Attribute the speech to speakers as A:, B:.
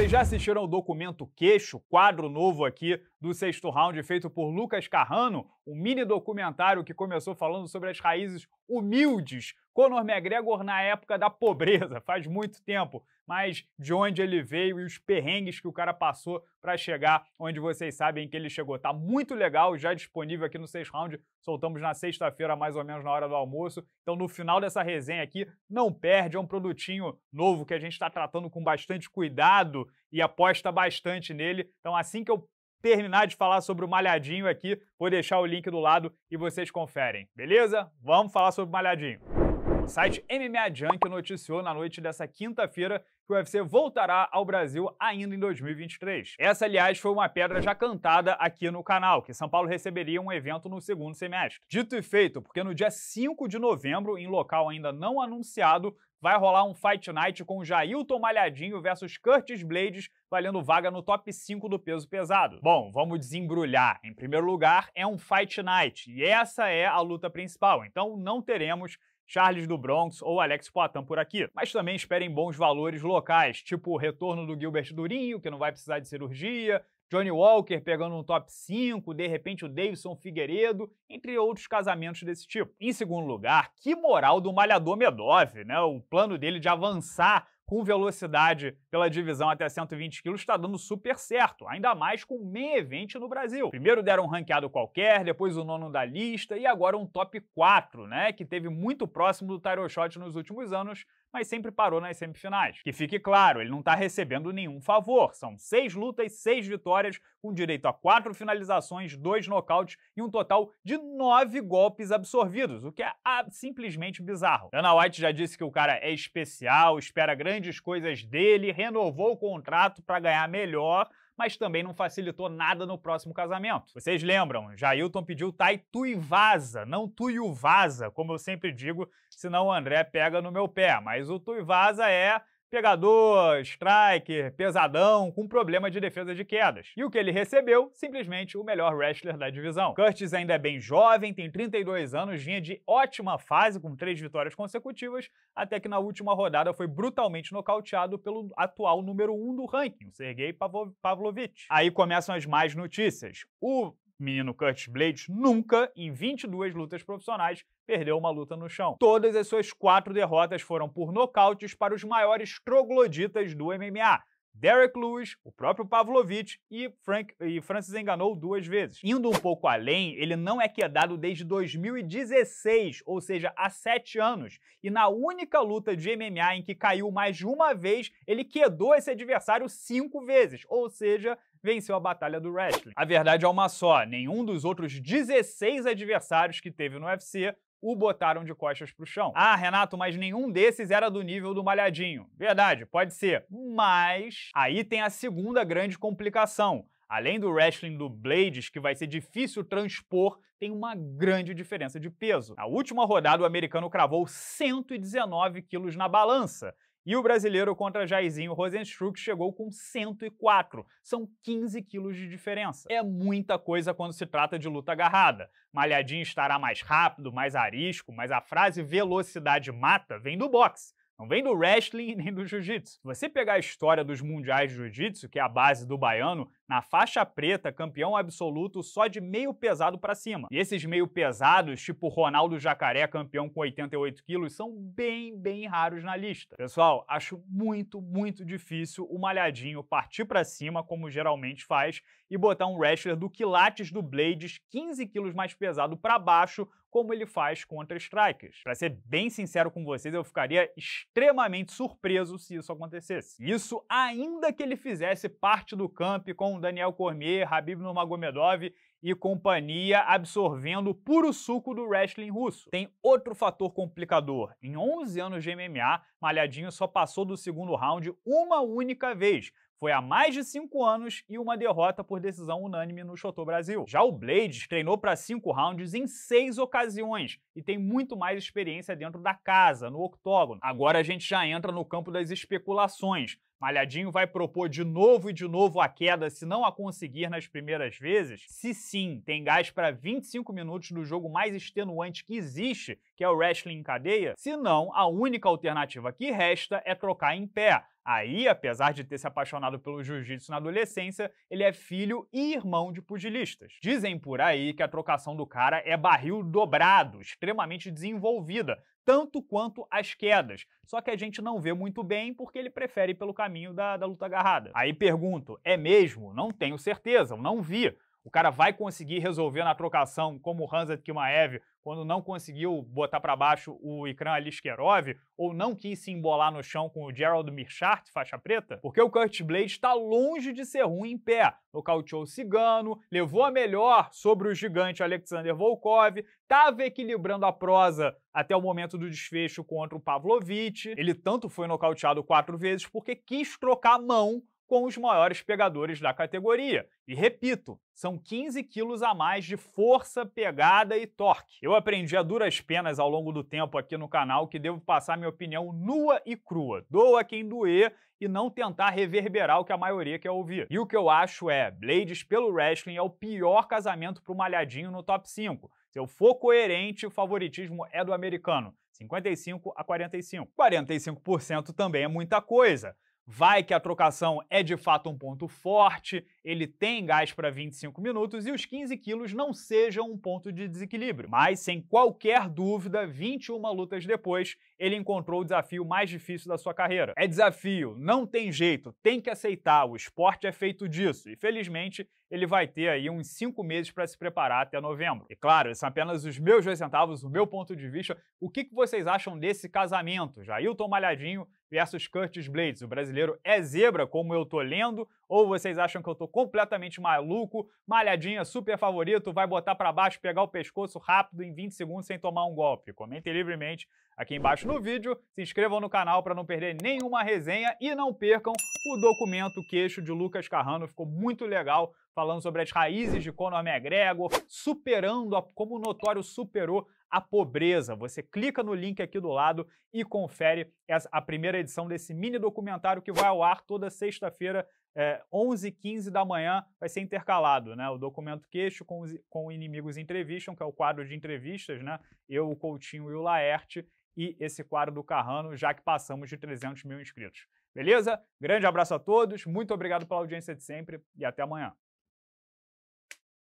A: Vocês já assistiram o documento Queixo, quadro novo aqui do sexto round, feito por Lucas Carrano, um mini documentário que começou falando sobre as raízes humildes Conor McGregor na época da pobreza, faz muito tempo, mas de onde ele veio e os perrengues que o cara passou para chegar onde vocês sabem que ele chegou. Tá muito legal, já disponível aqui no 6 Round, soltamos na sexta-feira, mais ou menos na hora do almoço. Então no final dessa resenha aqui, não perde, é um produtinho novo que a gente está tratando com bastante cuidado e aposta bastante nele. Então assim que eu terminar de falar sobre o malhadinho aqui, vou deixar o link do lado e vocês conferem, beleza? Vamos falar sobre o malhadinho. O site MMA Junk noticiou na noite dessa quinta-feira que o UFC voltará ao Brasil ainda em 2023. Essa, aliás, foi uma pedra já cantada aqui no canal, que São Paulo receberia um evento no segundo semestre. Dito e feito, porque no dia 5 de novembro, em local ainda não anunciado, vai rolar um Fight Night com Jailton Malhadinho versus Curtis Blades, valendo vaga no top 5 do peso pesado. Bom, vamos desembrulhar. Em primeiro lugar, é um Fight Night, e essa é a luta principal, então não teremos Charles do Bronx ou Alex Poitin por aqui. Mas também esperem bons valores locais locais, tipo o retorno do Gilbert Durinho, que não vai precisar de cirurgia, Johnny Walker pegando um top 5, de repente o Davidson Figueiredo, entre outros casamentos desse tipo. Em segundo lugar, que moral do malhador Medov, né? O plano dele de avançar com velocidade pela divisão até 120 quilos está dando super certo, ainda mais com meio evento no Brasil. Primeiro deram um ranqueado qualquer, depois o nono da lista e agora um top 4, né, que teve muito próximo do Tyro Shot nos últimos anos, mas sempre parou nas semifinais. Que fique claro, ele não está recebendo nenhum favor. São seis lutas, seis vitórias, com direito a quatro finalizações, dois nocautes e um total de nove golpes absorvidos, o que é ah, simplesmente bizarro. Dana White já disse que o cara é especial, espera grandes coisas dele, renovou o contrato para ganhar melhor mas também não facilitou nada no próximo casamento. Vocês lembram, Jailton pediu Tai Tuivasa, não Tuiuvaza, como eu sempre digo, senão o André pega no meu pé. Mas o Tuivasa é pegador, striker, pesadão, com problema de defesa de quedas. E o que ele recebeu? Simplesmente o melhor wrestler da divisão. Curtis ainda é bem jovem, tem 32 anos, vinha de ótima fase com três vitórias consecutivas, até que na última rodada foi brutalmente nocauteado pelo atual número um do ranking, o Sergei Pavlovich. Aí começam as mais notícias. O menino Curtis Blades, nunca, em 22 lutas profissionais, perdeu uma luta no chão. Todas as suas quatro derrotas foram por nocautes para os maiores trogloditas do MMA. Derek Lewis, o próprio Pavlovich e, Frank, e Francis enganou duas vezes. Indo um pouco além, ele não é quedado desde 2016, ou seja, há sete anos. E na única luta de MMA em que caiu mais de uma vez, ele quedou esse adversário cinco vezes, ou seja, venceu a batalha do wrestling. A verdade é uma só, nenhum dos outros 16 adversários que teve no UFC o botaram de costas pro chão. Ah, Renato, mas nenhum desses era do nível do Malhadinho. Verdade, pode ser. Mas aí tem a segunda grande complicação. Além do wrestling do Blades, que vai ser difícil transpor, tem uma grande diferença de peso. Na última rodada, o americano cravou 119 quilos na balança e o brasileiro contra Jairzinho Rosenstruck chegou com 104. São 15 quilos de diferença. É muita coisa quando se trata de luta agarrada. Malhadinho estará mais rápido, mais arisco, mas a frase velocidade mata vem do boxe. Não vem do wrestling nem do jiu-jitsu. Se você pegar a história dos mundiais de jiu-jitsu, que é a base do baiano, na faixa preta, campeão absoluto só de meio pesado para cima. E esses meio pesados, tipo Ronaldo Jacaré, campeão com 88 quilos, são bem, bem raros na lista. Pessoal, acho muito, muito difícil o malhadinho partir para cima, como geralmente faz, e botar um wrestler do quilates do Blades 15 quilos mais pesado para baixo como ele faz contra strikers. Para ser bem sincero com vocês, eu ficaria extremamente surpreso se isso acontecesse. Isso ainda que ele fizesse parte do camp com Daniel Cormier, Habib Nurmagomedov e companhia absorvendo o puro suco do wrestling russo. Tem outro fator complicador. Em 11 anos de MMA, Malhadinho só passou do segundo round uma única vez. Foi há mais de 5 anos e uma derrota por decisão unânime no Chotô Brasil. Já o Blades treinou para 5 rounds em 6 ocasiões e tem muito mais experiência dentro da casa, no octógono. Agora a gente já entra no campo das especulações. Malhadinho vai propor de novo e de novo a queda se não a conseguir nas primeiras vezes? Se sim, tem gás para 25 minutos no jogo mais extenuante que existe que é o wrestling em cadeia, senão a única alternativa que resta é trocar em pé. Aí, apesar de ter se apaixonado pelo jiu-jitsu na adolescência, ele é filho e irmão de pugilistas. Dizem por aí que a trocação do cara é barril dobrado, extremamente desenvolvida, tanto quanto as quedas. Só que a gente não vê muito bem porque ele prefere ir pelo caminho da, da luta agarrada. Aí pergunto, é mesmo? Não tenho certeza, eu não vi. O cara vai conseguir resolver na trocação, como o Hansa Kimaev, quando não conseguiu botar para baixo o Ikran Aliskerov, ou não quis se embolar no chão com o Gerald Mirchart, faixa preta? Porque o Kurt Blade está longe de ser ruim em pé. Nocauteou o Cigano, levou a melhor sobre o gigante Alexander Volkov, estava equilibrando a prosa até o momento do desfecho contra o Pavlovich. Ele tanto foi nocauteado quatro vezes porque quis trocar a mão com os maiores pegadores da categoria. E repito, são 15 quilos a mais de força, pegada e torque. Eu aprendi a duras penas ao longo do tempo aqui no canal que devo passar minha opinião nua e crua, doa quem doer e não tentar reverberar o que a maioria quer ouvir. E o que eu acho é, Blades pelo wrestling é o pior casamento para o malhadinho no top 5. Se eu for coerente, o favoritismo é do americano, 55 a 45. 45% também é muita coisa. Vai que a trocação é de fato um ponto forte, ele tem gás para 25 minutos e os 15 quilos não sejam um ponto de desequilíbrio. Mas, sem qualquer dúvida, 21 lutas depois, ele encontrou o desafio mais difícil da sua carreira. É desafio, não tem jeito, tem que aceitar, o esporte é feito disso. E, felizmente, ele vai ter aí uns 5 meses para se preparar até novembro. E, claro, são é apenas os meus dois centavos, o meu ponto de vista. O que, que vocês acham desse casamento? Jailton Malhadinho versus Curtis Blades. O brasileiro é zebra, como eu tô lendo, ou vocês acham que eu tô completamente maluco, malhadinha, super favorito, vai botar para baixo, pegar o pescoço rápido em 20 segundos sem tomar um golpe. Comentem livremente aqui embaixo no vídeo, se inscrevam no canal para não perder nenhuma resenha e não percam o documento Queixo de Lucas Carrano, ficou muito legal falando sobre as raízes de Conor McGregor, superando a, como o notório superou a pobreza. Você clica no link aqui do lado e confere essa, a primeira edição desse mini documentário que vai ao ar toda sexta-feira é, eh, 11 e 15 da manhã vai ser intercalado, né? O documento queixo com, os, com inimigos entrevistam, que é o quadro de entrevistas, né? Eu, o Coutinho e o Laerte, e esse quadro do Carrano, já que passamos de 300 mil inscritos. Beleza? Grande abraço a todos, muito obrigado pela audiência de sempre e até amanhã.